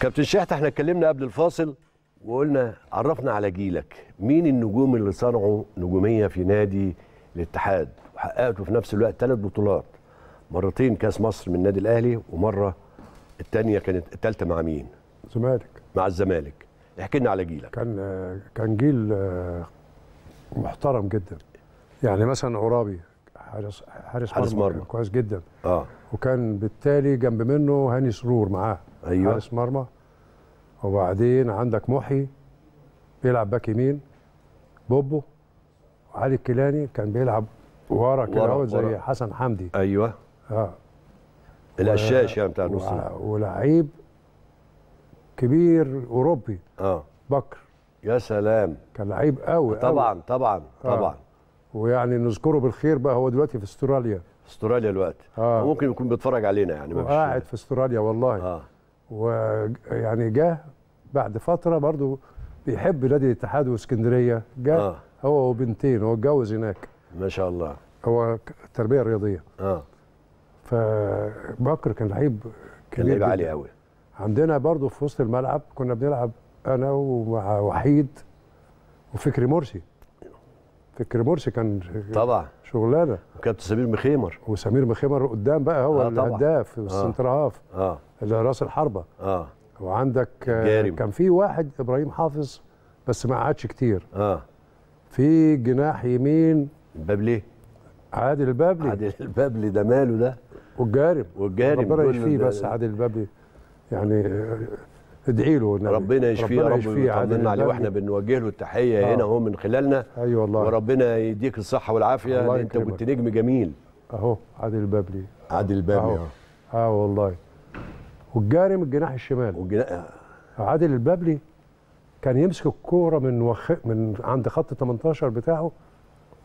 كابتن شحت احنا اتكلمنا قبل الفاصل وقلنا عرفنا على جيلك مين النجوم اللي صنعوا نجوميه في نادي الاتحاد وحققته في نفس الوقت ثلاث بطولات مرتين كاس مصر من النادي الاهلي ومره الثانيه كانت الثالثه مع مين؟ الزمالك مع الزمالك احكي لنا على جيلك كان كان جيل محترم جدا يعني مثلا عرابي حارس حارس مرمى كويس جدا اه وكان بالتالي جنب منه هاني سرور معاه ايوه حارس مرمى وبعدين عندك محي بيلعب باك يمين بوبو علي الكيلاني كان بيلعب ورا كده زي حسن حمدي ايوه اه الهشاش يعني بتاع نص ولعيب كبير اوروبي اه بكر يا سلام كان لعيب قوي طبعا قوي. طبعا طبعا آه. ويعني نذكره بالخير بقى هو دلوقتي في استراليا استراليا دلوقتي آه. ممكن يكون بيتفرج علينا يعني ما قاعد في استراليا والله آه. ويعني جه بعد فتره برضو بيحب نادي الاتحاد واسكندريه جه آه. هو وبنتين هو اتجوز هناك ما شاء الله هو التربيه الرياضيه اه فبكر كان لعيب كان لعيب عالي قوي عندنا برضو في وسط الملعب كنا بنلعب انا ومع وحيد وفكري مرسي فكر مرسي كان طبعا شغلانه وكابتن سمير مخيمر وسمير مخيمر قدام بقى هو آه الهداف والسنتر آه. هاف اه اللي راس الحربه اه وعندك آه، جارم. كان في واحد ابراهيم حافظ بس ما قعدش كتير اه في جناح يمين البابلي عادل البابلي عادل البابلي ده ماله ده والجارم والجارم ربنا يشفيه بس عادل البابلي يعني آه، ادعي له ربنا يشفيه ربنا يشفيه ويطمنا عليه واحنا بنوجه له التحيه آه. هنا اهو من خلالنا اي أيوة والله وربنا يديك الصحه والعافيه الله انت كنت نجم جميل اهو عادل البابلي عادل البابلي اه اه والله والجارم الجناح الشمال والجناح عادل البابلي كان يمسك الكوره من وخ... من عند خط 18 بتاعه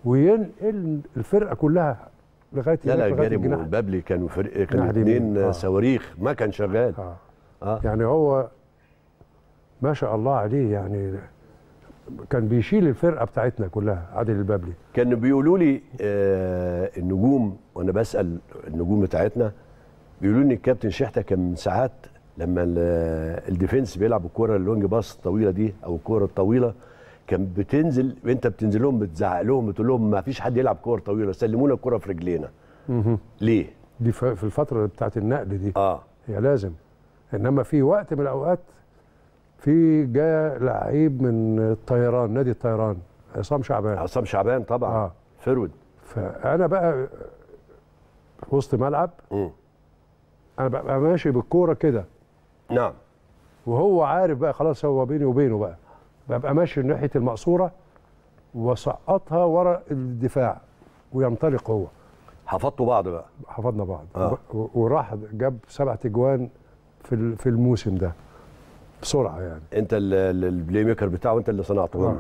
وينقل الفرقه كلها لغايه لا لا جارم البابلي كانوا فرق كانوا اثنين آه. صواريخ ما كان شغال آه. آه. يعني هو ما شاء الله عليه يعني كان بيشيل الفرقه بتاعتنا كلها عادل البابلي كانوا بيقولوا لي آه النجوم وانا بسال النجوم بتاعتنا بيقولوا لي الكابتن شحته كان من ساعات لما الديفنس بيلعب الكوره اللونج باص الطويله دي او الكوره الطويله كان بتنزل انت بتنزل لهم بتزعق لهم بتقول لهم ما فيش حد يلعب كوره طويله سلمونا الكوره في رجلينا ليه دي في الفتره بتاعت النقل دي اه هي لازم انما في وقت من الاوقات في جاء لعيب من الطيران نادي الطيران عصام شعبان عصام شعبان طبعا آه. فرود فانا بقى في وسط ملعب م. انا ببقى ماشي بالكوره كده نعم وهو عارف بقى خلاص هو بيني وبينه بقى ببقى ماشي ناحيه المقصوره وسقطها ورا الدفاع وينطلق هو حفظتوا بعض بقى حفظنا بعض آه. وراح جاب سبعة اجوان في في الموسم ده بسرعه يعني انت البلاي ميكر بتاعه انت اللي صنعته آه.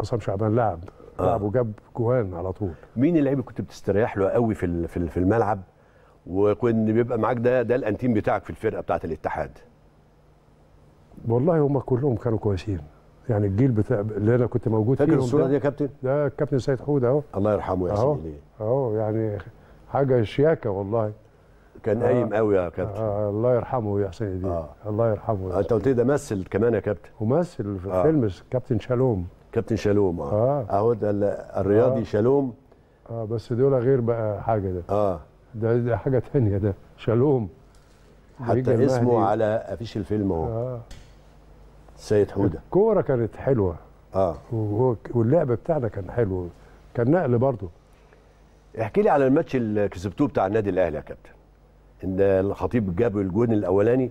حسام شعبان لعب آه. لعب وجاب جوان على طول مين اللعيب كنت بتستريح له قوي في في الملعب وكان بيبقى معاك ده ده الانتيم بتاعك في الفرقه بتاعه الاتحاد والله هم كلهم كانوا كويسين يعني الجيل بتاع اللي انا كنت موجود فيه فاكر الصوره دي يا كابتن؟ ده الكابتن سيد حود اهو الله يرحمه يا سيدي اهو يعني حاجه شياكه والله كان قايم آه. قوي يا كابتن آه, آه، الله يرحمه يا سيدي آه. الله يرحمه آه، انت قلت ده مثل كمان يا كابتن ومثل في آه. فيلم كابتن شالوم كابتن شالوم اه, آه. ده الرياضي آه. شالوم اه بس دول غير بقى حاجه ده اه ده, ده حاجه ثانيه ده شالوم إيه حتى اسمه على افيش الفيلم اهو آه. سيد حوده الكوره كانت حلوه اه واللعب بتاعنا كان حلو كان نقل برضه احكي لي على الماتش اللي كسبتوه بتاع النادي الاهلي يا كابتن ان الخطيب جاب الجون الاولاني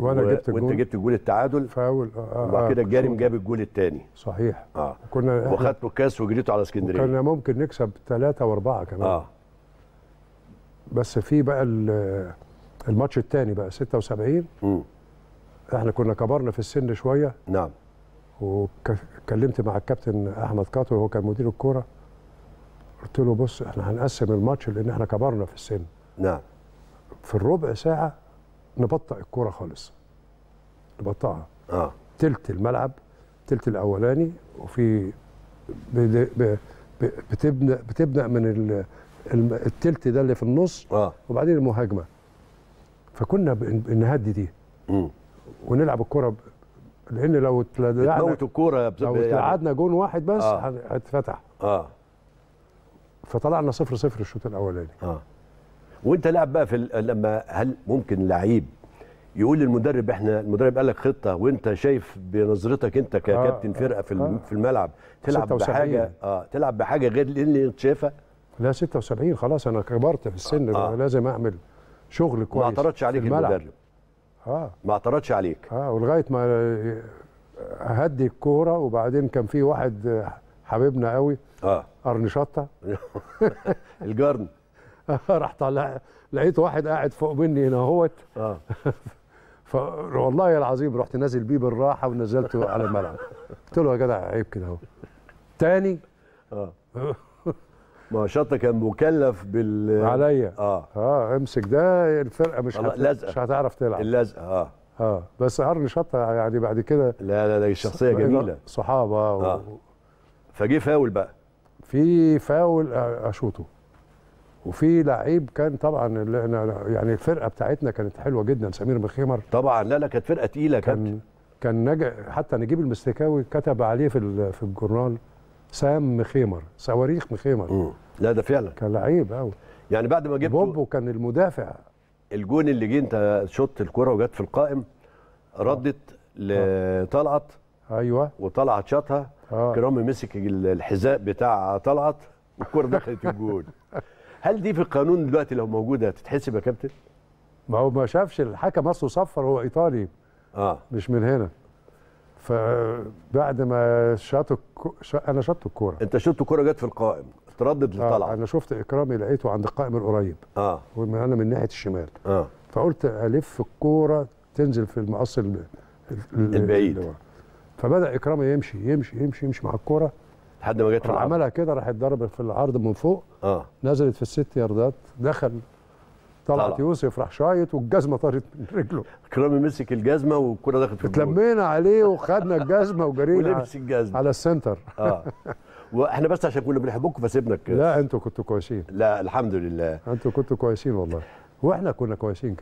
وانا و... جبت الجول وانت جبت الجول التعادل فاول آه, آه، وبعد كده الجارم آه، جاب الجول الثاني صحيح اه كنا وخدت الكاس وجريته على اسكندريه كنا ممكن نكسب ثلاثه واربعه كمان اه بس في بقى الماتش الثاني بقى 76 امم احنا كنا كبرنا في السن شويه نعم واتكلمت مع الكابتن احمد كاتو وهو كان مدير الكوره قلت له بص احنا هنقسم الماتش لان احنا كبرنا في السن نعم في الربع ساعه نبطئ الكوره خالص نبطئها اه تلت الملعب تلت الاولاني وفي بتبنى بتبنى من التلت ده اللي في النص آه. وبعدين المهاجمه فكنا بنهدي دي مم. ونلعب الكره ب... لان لو اتلعنا الكوره لو يعني اتلعبنا جون واحد بس آه. هتفتح اه فطلعنا صفر صفر الشوط الاولاني اه وانت لاعب بقى في لما هل ممكن لعيب يقول للمدرب احنا المدرب قال لك خطه وانت شايف بنظرتك انت ككابتن آه, آه، فرقه في آه في الملعب تلعب بحاجه اه تلعب بحاجه غير اللي انت شايفها لا 76 خلاص انا كبرت في السن آه, آه. لازم اعمل شغل كويس ما اعترضش عليك المدرب اه ما اعترضش عليك اه ولغايه ما اهدي الكوره وبعدين كان في واحد حبيبنا قوي اه قرن شطه الجرن راح طالع لقيت واحد قاعد فوق مني هنا اهوت اه والله العظيم رحت نازل بيه بالراحه ونزلته على الملعب قلت له يا جدع عيب كده اهو تاني اه ما شطة كان مكلف بال عليا اه اه امسك ده الفرقه مش هت... لازقة. مش هتعرف تلعب اللزقه اه اه بس عرن شطة يعني بعد كده لا لا دي شخصيه جميله صحابه و... آه. فجه فاول بقى في فاول اشوطه وفي لعيب كان طبعا اللي احنا يعني الفرقه بتاعتنا كانت حلوه جدا سمير بخيمر طبعا لا لا كانت فرقه تقيله كان كان نج... حتى نجيب المستكاوي كتب عليه في في الجورنال سام مخيمر صواريخ مخيمر لا ده فعلا كان لعيب قوي يعني بعد ما جبت بوبو كان المدافع الجون اللي جه انت شط الكره وجت في القائم ردت آه. لطلعت آه. ايوه وطلعت شاطها آه. كرامي مسك الحذاء بتاع طلعت والكره دخلت الجون هل دي في القانون دلوقتي لو موجوده تتحسب يا كابتن؟ ما هو ما شافش الحكم اصله صفر هو ايطالي اه مش من هنا فبعد ما شاط شا... انا شطت الكوره انت شطت الكوره جت في القائم تردد للطلعه آه انا شفت اكرامي لقيته عند القائم القريب اه وانا من ناحيه الشمال اه فقلت الف الكوره تنزل في المقص البعيد فبدا اكرامي يمشي يمشي يمشي يمشي مع الكوره لحد ما جت في عملها كده راح اتضربت في العرض من فوق اه نزلت في الست ياردات دخل طلعت طلع. يوسف راح شايط والجزمه طارت من رجله كرامي مسك الجزمه والكره دخلت في اتلمينا عليه وخدنا الجزمه وجرينا ولبس الجزمه على السنتر اه واحنا بس عشان كنا بنحبكم فسيبنا لا انتوا كنتوا كويسين لا الحمد لله انتوا كنتوا كويسين والله واحنا كنا كويسين